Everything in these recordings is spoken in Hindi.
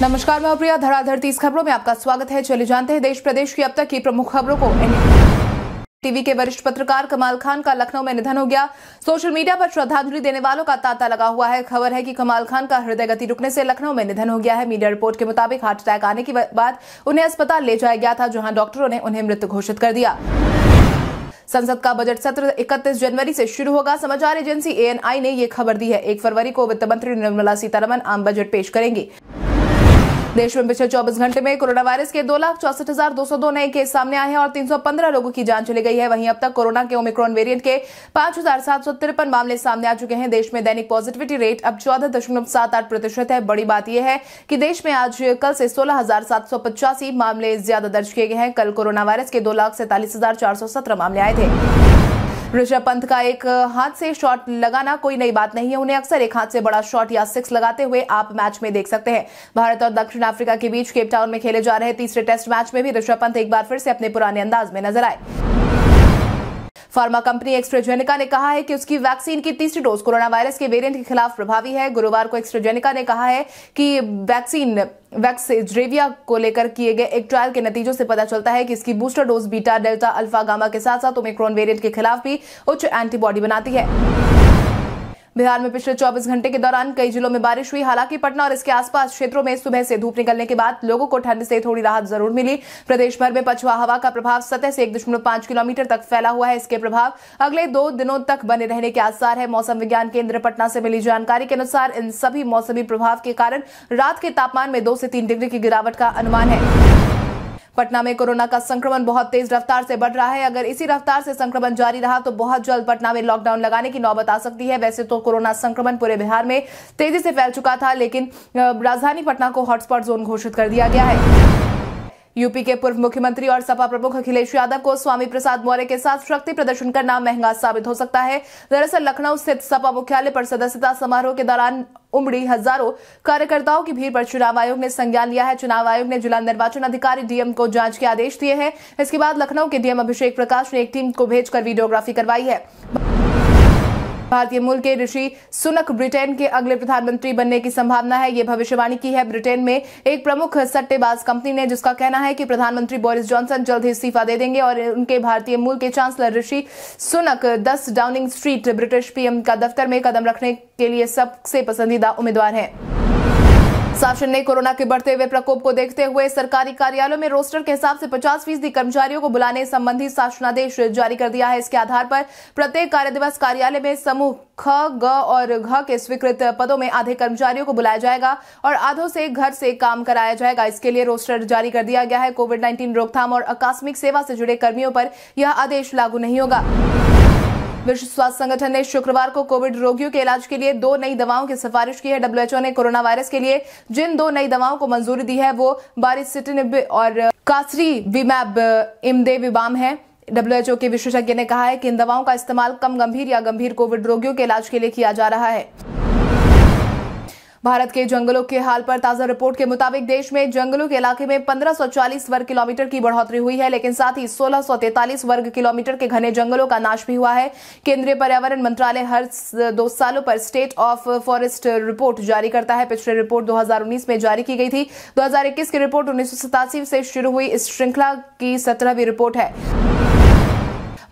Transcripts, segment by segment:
नमस्कार मैं प्रिया धड़ाधड़ तीस खबरों में आपका स्वागत है चले जानते हैं देश प्रदेश की अब तक की प्रमुख खबरों को टीवी के वरिष्ठ पत्रकार कमाल खान का लखनऊ में निधन हो गया सोशल मीडिया पर श्रद्धांजलि देने वालों का तांता लगा हुआ है खबर है कि कमाल खान का हृदय गति रुकने से लखनऊ में निधन हो गया है मीडिया रिपोर्ट के मुताबिक हार्ट अटैक आने के बाद उन्हें अस्पताल ले जाया गया था जहां डॉक्टरों ने उन्हें मृत घोषित कर दिया संसद का बजट सत्र 31 जनवरी से शुरू होगा समाचार एजेंसी एएनआई ने यह खबर दी है एक फरवरी को वित्त मंत्री निर्मला सीतारमन आम बजट पेश करेंगी देश में पिछले 24 घंटे में कोरोना वायरस के दो लाख चौसठ हजार दो सौ दो नए केस सामने आए हैं और 315 लोगों की जान चली गई है वहीं अब तक कोरोना के ओमिक्रॉन वेरिएंट के पांच हजार सात सौ तिरपन मामले सामने आ चुके हैं देश में दैनिक पॉजिटिविटी रेट अब चौदह दशमलव सात आठ प्रतिशत है बड़ी बात यह है कि देश में आज कल से सोलह हजार सात सौ पचासी मामले ज्यादा दर्ज किए गए हैं कल कोरोना वायरस के दो लाख सैंतालीस हजार चार सौ सत्रह मामले आए थे ऋषभ पंत का एक हाथ से शॉट लगाना कोई नई बात नहीं है उन्हें अक्सर एक हाथ से बड़ा शॉट या सिक्स लगाते हुए आप मैच में देख सकते हैं भारत और दक्षिण अफ्रीका के बीच केपटाउन में खेले जा रहे तीसरे टेस्ट मैच में भी ऋषभ पंत एक बार फिर से अपने पुराने अंदाज में नजर आए फार्मा कंपनी एक्स्ट्राजेनिका ने कहा है कि उसकी वैक्सीन की तीसरी डोज कोरोना वायरस के वेरिएंट के खिलाफ प्रभावी है गुरुवार को एक्स्ट्राजेनिका ने कहा है कि वैक्सीन वैक्सरेविया को लेकर किए गए एक ट्रायल के नतीजों से पता चलता है कि इसकी booster dose beta delta alpha gamma के साथ साथ ओमिक्रॉन वेरियंट के खिलाफ भी उच्च एंटीबॉडी बनाती है बिहार में पिछले 24 घंटे के दौरान कई जिलों में बारिश हुई हालांकि पटना और इसके आसपास क्षेत्रों में सुबह से धूप निकलने के बाद लोगों को ठंड से थोड़ी राहत जरूर मिली प्रदेश भर में पछुआ हवा का प्रभाव सतह से एक किलोमीटर तक फैला हुआ है इसके प्रभाव अगले दो दिनों तक बने रहने के आसार है मौसम विज्ञान केंद्र पटना से मिली जानकारी के अनुसार इन सभी मौसमी प्रभाव के कारण रात के तापमान में दो से तीन डिग्री की गिरावट का अनुमान है पटना में कोरोना का संक्रमण बहुत तेज रफ्तार से बढ़ रहा है अगर इसी रफ्तार से संक्रमण जारी रहा तो बहुत जल्द पटना में लॉकडाउन लगाने की नौबत आ सकती है वैसे तो कोरोना संक्रमण पूरे बिहार में तेजी से फैल चुका था लेकिन राजधानी पटना को हॉटस्पॉट जोन घोषित कर दिया गया है यूपी के पूर्व मुख्यमंत्री और सपा प्रमुख अखिलेश यादव को स्वामी प्रसाद मौर्य के साथ शक्ति प्रदर्शन करना महंगा साबित हो सकता है दरअसल लखनऊ स्थित सपा मुख्यालय पर सदस्यता समारोह के दौरान उमड़ी हजारों कार्यकर्ताओं की भीड़ पर चुनाव आयोग ने संज्ञान लिया है चुनाव आयोग ने जिला निर्वाचन अधिकारी डीएम को जांच के आदेश दिए हैं इसके बाद लखनऊ के डीएम अभिषेक प्रकाश ने एक टीम को भेजकर वीडियोग्राफी करवाई है भारतीय मूल के ऋषि सुनक ब्रिटेन के अगले प्रधानमंत्री बनने की संभावना है ये भविष्यवाणी की है ब्रिटेन में एक प्रमुख सट्टेबाज कंपनी ने जिसका कहना है कि प्रधानमंत्री बोरिस जॉनसन जल्द ही इस्तीफा दे देंगे और उनके भारतीय मूल के चांसलर ऋषि सुनक दस डाउनिंग स्ट्रीट ब्रिटिश पीएम का दफ्तर में कदम रखने के लिए सबसे पसंदीदा उम्मीदवार हैं शासन ने कोरोना के बढ़ते हुए प्रकोप को देखते हुए सरकारी कार्यालयों में रोस्टर के हिसाब से 50 फीसदी कर्मचारियों को बुलाने संबंधी शासनादेश जारी कर दिया है इसके आधार पर प्रत्येक कार्य दिवस कार्यालय में समूह ख ग और घ के स्वीकृत पदों में आधे कर्मचारियों को बुलाया जाएगा और आधों से घर से काम कराया जाएगा इसके लिए रोस्टर जारी कर दिया गया है कोविड नाइन्टीन रोकथाम और आकस्मिक सेवा से जुड़े कर्मियों पर यह आदेश लागू नहीं होगा विश्व स्वास्थ्य संगठन ने शुक्रवार को कोविड रोगियों के इलाज के लिए दो नई दवाओं की सिफारिश की है डब्ल्यूएचओ ने कोरोना वायरस के लिए जिन दो नई दवाओं को मंजूरी दी है वो बारिसिटिनिब और कासरी विमैब विबाम है डब्ल्यूएचओ के विशेषज्ञ ने कहा है कि इन दवाओं का इस्तेमाल कम गंभीर या गंभीर कोविड रोगियों के इलाज के लिए किया जा रहा है भारत के जंगलों के हाल पर ताजा रिपोर्ट के मुताबिक देश में जंगलों के इलाके में 1540 वर्ग किलोमीटर की बढ़ोतरी हुई है लेकिन साथ ही सोलह वर्ग किलोमीटर के घने जंगलों का नाश भी हुआ है केंद्रीय पर्यावरण मंत्रालय हर दो सालों पर स्टेट ऑफ फॉरेस्ट रिपोर्ट जारी करता है पिछले रिपोर्ट 2019 में जारी की गई थी 2021 की रिपोर्ट उन्नीस से शुरू हुई इस श्रृंखला की सत्रहवीं रिपोर्ट है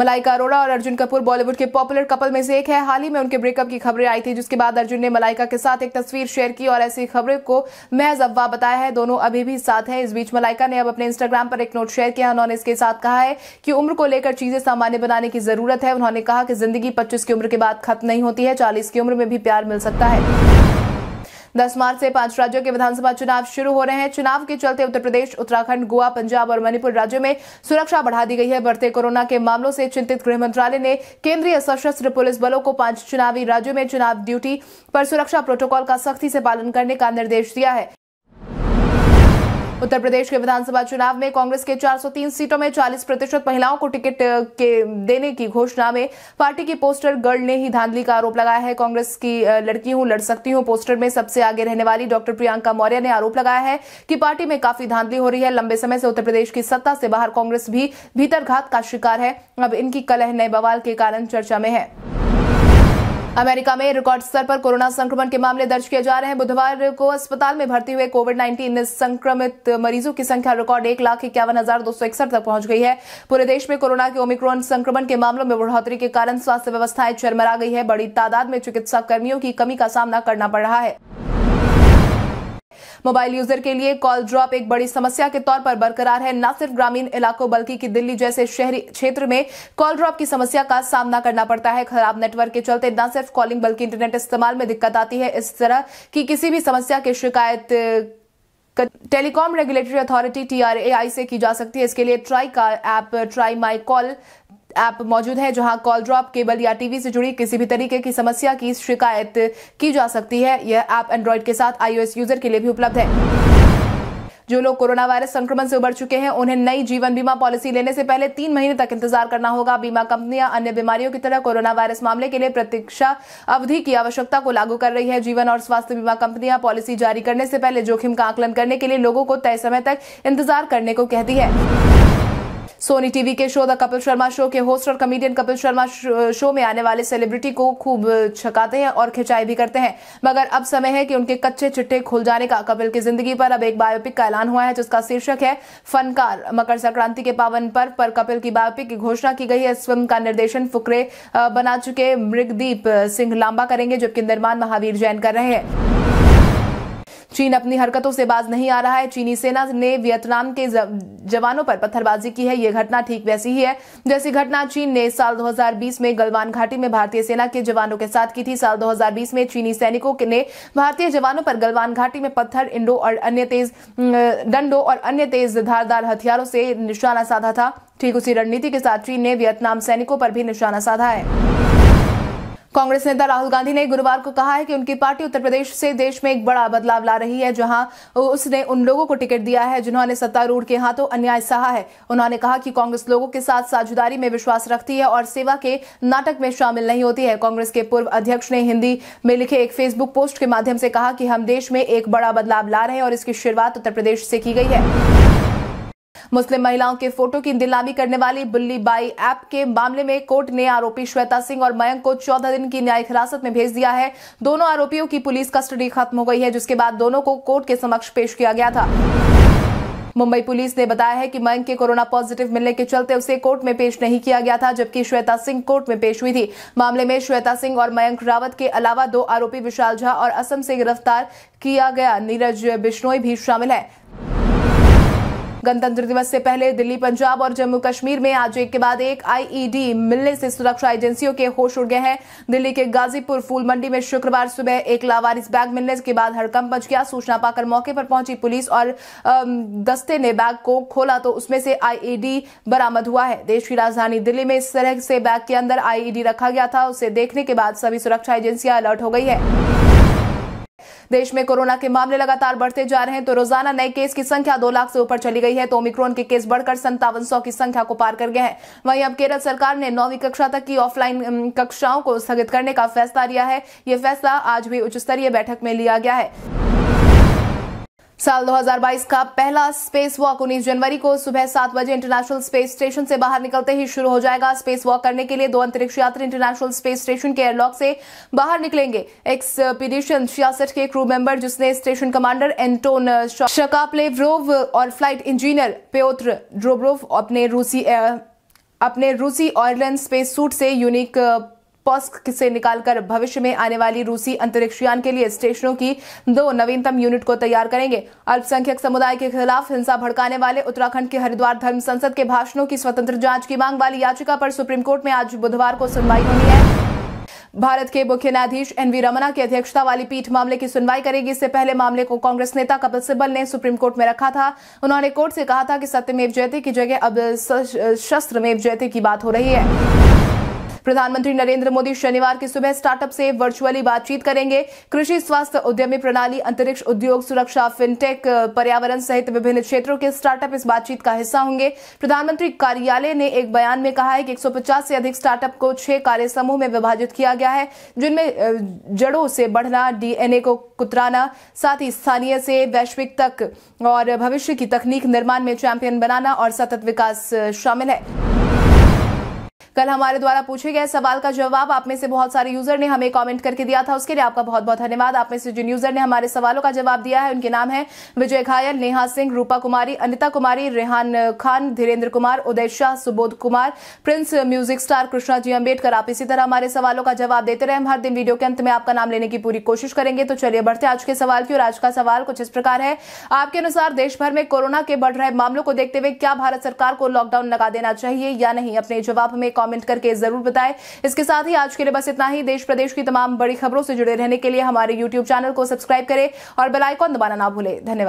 मलाइका अरोड़ा और अर्जुन कपूर बॉलीवुड के पॉपुलर कपल में से एक है हाल ही में उनके ब्रेकअप की खबरें आई थी जिसके बाद अर्जुन ने मलाइका के साथ एक तस्वीर शेयर की और ऐसी खबरें को महज अफवाह बताया है दोनों अभी भी साथ हैं इस बीच मलाइका ने अब अपने इंस्टाग्राम पर एक नोट शेयर किया उन्होंने इसके साथ कहा है कि उम्र को लेकर चीजें सामान्य बनाने की जरूरत है उन्होंने कहा कि जिंदगी पच्चीस की उम्र के बाद खत्म नहीं होती है चालीस की उम्र में भी प्यार मिल सकता है दस मार्च से पांच राज्यों के विधानसभा चुनाव शुरू हो रहे हैं चुनाव के चलते उत्तर प्रदेश उत्तराखंड गोवा पंजाब और मणिपुर राज्यों में सुरक्षा बढ़ा दी गई है बढ़ते कोरोना के मामलों से चिंतित गृह मंत्रालय ने केंद्रीय सशस्त्र पुलिस बलों को पांच चुनावी राज्यों में चुनाव ड्यूटी पर सुरक्षा प्रोटोकॉल का सख्ती से पालन करने का निर्देश दिया है उत्तर प्रदेश के विधानसभा चुनाव में कांग्रेस के 403 सीटों में 40 प्रतिशत महिलाओं को टिकट के देने की घोषणा में पार्टी की पोस्टर गर्ल ने ही धांधली का आरोप लगाया है कांग्रेस की लड़की हूं लड़ सकती हूं पोस्टर में सबसे आगे रहने वाली डॉक्टर प्रियंका मौर्य ने आरोप लगाया है कि पार्टी में काफी धांधली हो रही है लंबे समय से उत्तर प्रदेश की सत्ता से बाहर कांग्रेस भी भीतरघात का शिकार है अब इनकी कलह नए बवाल के कारण चर्चा में है अमेरिका में रिकॉर्ड स्तर पर कोरोना संक्रमण के मामले दर्ज किए जा रहे हैं बुधवार को अस्पताल में भर्ती हुए कोविड 19 संक्रमित मरीजों की संख्या रिकॉर्ड एक लाख इक्यावन हजार दो सौ इकसठ तक पहुंच गई है पूरे देश में कोरोना के ओमिक्रॉन संक्रमण के मामलों में बढ़ोतरी के कारण स्वास्थ्य व्यवस्थाएं चरमरा गई है बड़ी तादाद में चिकित्सा कर्मियों की कमी का सामना करना पड़ रहा है मोबाइल यूजर के लिए कॉल ड्रॉप एक बड़ी समस्या के तौर पर बरकरार है न सिर्फ ग्रामीण इलाकों बल्कि कि दिल्ली जैसे शहरी क्षेत्र में कॉल ड्रॉप की समस्या का सामना करना पड़ता है खराब नेटवर्क के चलते न सिर्फ कॉलिंग बल्कि इंटरनेट इस्तेमाल में दिक्कत आती है इस तरह की किसी भी समस्या की शिकायत टेलीकॉम रेगुलेटरी अथॉरिटी टीआरएआई से की जा सकती है इसके लिए ट्राई का app TRAI my call app मौजूद है जहां कॉल ड्रॉप केबल या टीवी से जुड़ी किसी भी तरीके की समस्या की शिकायत की जा सकती है यह ऐप एंड्रॉइड के साथ आईओएस यूजर के लिए भी उपलब्ध है जो लोग कोरोना वायरस संक्रमण से उबर चुके हैं उन्हें नई जीवन बीमा पॉलिसी लेने से पहले तीन महीने तक इंतजार करना होगा बीमा कंपनियां अन्य बीमारियों की तरह कोरोना वायरस मामले के लिए प्रतीक्षा अवधि की आवश्यकता को लागू कर रही है जीवन और स्वास्थ्य बीमा कंपनियां पॉलिसी जारी करने से पहले जोखिम का आकलन करने के लिए लोगों को तय समय तक इंतजार करने को कहती है सोनी टीवी के show the Kapil Sharma show के होस्ट और कमेडियन कपिल शर्मा शो में आने वाले सेलिब्रिटी को खूब छकाते हैं और खिंचाई भी करते हैं मगर अब समय है कि उनके कच्चे चिट्ठे खुल जाने का कपिल की जिंदगी पर अब एक बायोपिक का ऐलान हुआ है जिसका शीर्षक है फनकार मकर संक्रांति के पावन पर्व पर कपिल की बायोपिक की घोषणा की गई है इस फिल्म का निर्देशन फुकरे बना चुके मृगदीप सिंह लांबा करेंगे जबकि निर्माण महावीर जैन कर रहे हैं चीन अपनी हरकतों से बाज नहीं आ रहा है चीनी सेना ने वियतनाम के जवानों पर पत्थरबाजी की है यह घटना ठीक वैसी ही है जैसी घटना चीन ने साल 2020 में गलवान घाटी में भारतीय सेना के जवानों के साथ की थी साल 2020 में चीनी सैनिकों ने भारतीय जवानों पर गलवान घाटी में पत्थर इंडो और अन्य तेज डंडों और अन्य तेज धारदार हथियारों से निशाना साधा था ठीक उसी रणनीति के साथ चीन ने वियतनाम सैनिकों पर भी निशाना साधा है कांग्रेस नेता राहुल गांधी ने गुरुवार को कहा है कि उनकी पार्टी उत्तर प्रदेश से देश में एक बड़ा बदलाव ला रही है जहां उसने उन लोगों को टिकट दिया है जिन्होंने सत्तारूढ़ के हाथों अन्याय सहा है उन्होंने कहा कि कांग्रेस लोगों के साथ साझेदारी में विश्वास रखती है और सेवा के नाटक में शामिल नहीं होती है कांग्रेस के पूर्व अध्यक्ष ने हिन्दी में लिखे एक फेसबुक पोस्ट के माध्यम से कहा कि हम देश में एक बड़ा बदलाव ला रहे हैं और इसकी शुरूआत उत्तर प्रदेश से की गई है मुस्लिम महिलाओं के फोटो की नीलामी करने वाली बुल्ली बाई ऐप के मामले में कोर्ट ने आरोपी श्वेता सिंह और मयंक को चौदह दिन की न्यायिक हिरासत में भेज दिया है दोनों आरोपियों की पुलिस कस्टडी खत्म हो गई है जिसके बाद दोनों को कोर्ट के समक्ष पेश किया गया था मुंबई पुलिस ने बताया है कि मयंक के कोरोना पॉजिटिव मिलने के चलते उसे कोर्ट में पेश नहीं किया गया था जबकि श्वेता सिंह कोर्ट में पेश हुई थी मामले में श्वेता सिंह और मयंक रावत के अलावा दो आरोपी विशाल झा और असम से गिरफ्तार किया गया नीरज बिश्नोई भी शामिल है गणतंत्र दिवस से पहले दिल्ली पंजाब और जम्मू कश्मीर में आज एक के बाद एक आईईडी e मिलने से सुरक्षा एजेंसियों के होश उड़ गए हैं दिल्ली के गाजीपुर फूल मंडी में शुक्रवार सुबह एक लावारिस बैग मिलने के बाद हड़कंप मच गया सूचना पाकर मौके पर पहुंची पुलिस और दस्ते ने बैग को खोला तो उसमें से आईईडी e बरामद हुआ है देश की राजधानी दिल्ली में इस तरह से बैग के अंदर आईईडी e रखा गया था उसे देखने के बाद सभी सुरक्षा एजेंसियां अलर्ट हो गई है देश में कोरोना के मामले लगातार बढ़ते जा रहे हैं तो रोजाना नए केस की संख्या दो लाख से ऊपर चली गई है तो ओमिक्रोन के केस बढ़कर संतावन सौ की संख्या को पार कर गए हैं वहीं अब केरल सरकार ने नौवीं कक्षा तक की ऑफलाइन कक्षाओं को स्थगित करने का फैसला लिया है यह फैसला आज भी उच्च स्तरीय बैठक में लिया गया है साल 2022 का पहला स्पेस वॉक उन्नीस जनवरी को सुबह सात बजे इंटरनेशनल स्पेस स्टेशन से बाहर निकलते ही शुरू हो जाएगा स्पेस वॉक करने के लिए दो अंतरिक्ष यात्री इंटरनेशनल स्पेस स्टेशन के एयरलॉक से बाहर निकलेंगे एक्सपीडिशन छियासठ के क्रू मेंबर जिसने स्टेशन कमांडर एंटोन शकाप्लेव्रोव और फ्लाइट इंजीनियर प्योत्र ड्रोब्रोव अपने रूसी अपने रूसी ऑयरलैंड स्पेस सूट से यूनिक पॉस्क से निकालकर भविष्य में आने वाली रूसी अंतरिक्ष यान के लिए स्टेशनों की दो नवीनतम यूनिट को तैयार करेंगे अल्पसंख्यक समुदाय के खिलाफ हिंसा भड़काने वाले उत्तराखंड के हरिद्वार धर्म संसद के भाषणों की स्वतंत्र जांच की मांग वाली याचिका पर सुप्रीम कोर्ट में आज बुधवार को सुनवाई होनी है भारत के मुख्य न्यायाधीश एनवी रमना की अध्यक्षता वाली पीठ मामले की सुनवाई करेगी इससे पहले मामले को कांग्रेस नेता कपिल सिब्बल ने सुप्रीम कोर्ट में रखा था उन्होंने कोर्ट से कहा था कि सत्यमेव जयते की जगह अब शस्त्रमेव जयते की बात हो रही है प्रधानमंत्री नरेंद्र मोदी शनिवार की सुबह स्टार्टअप से वर्चुअली बातचीत करेंगे कृषि स्वास्थ्य उद्यमी प्रणाली अंतरिक्ष उद्योग सुरक्षा फिनटेक पर्यावरण सहित विभिन्न क्षेत्रों के स्टार्टअप इस बातचीत का हिस्सा होंगे प्रधानमंत्री कार्यालय ने एक बयान में कहा है कि 150 से अधिक स्टार्टअप को छह कार्य समूह में विभाजित किया गया है जिनमें जड़ों से बढ़ना डीएनए को कुतराना साथ ही स्थानीय से वैश्विक तक और भविष्य की तकनीक निर्माण में चैंपियन बनाना और सतत विकास शामिल है कल हमारे द्वारा पूछे गए सवाल का जवाब आप में से बहुत सारे यूजर ने हमें कॉमेंट करके दिया था उसके लिए आपका बहुत बहुत धन्यवाद आप में से जिन यूजर ने हमारे सवालों का जवाब दिया है उनके नाम है Vijay Ghayal Neha Singh Rupa Kumari Anita Kumari Rehan Khan Dhirendra Kumar Uday Shah Subodh Kumar prince music star Krishna ji Ambedkar आप इसी तरह हमारे सवालों का जवाब देते रहे हम हर दिन वीडियो के अंत में आपका नाम लेने की पूरी कोशिश करेंगे तो चलिए बढ़ते आज के सवाल की और आज का सवाल कुछ इस प्रकार है आपके अनुसार देश भर में कोरोना के बढ़ रहे मामलों को देखते हुए क्या भारत सरकार को लॉकडाउन लगा देना चाहिए या नहीं अपने जवाब में कॉमेंट कमेंट करके जरूर बताएं इसके साथ ही आज के लिए बस इतना ही देश प्रदेश की तमाम बड़ी खबरों से जुड़े रहने के लिए हमारे यूट्यूब चैनल को सब्सक्राइब करें और बेलाइकॉन दबाना ना भूलें धन्यवाद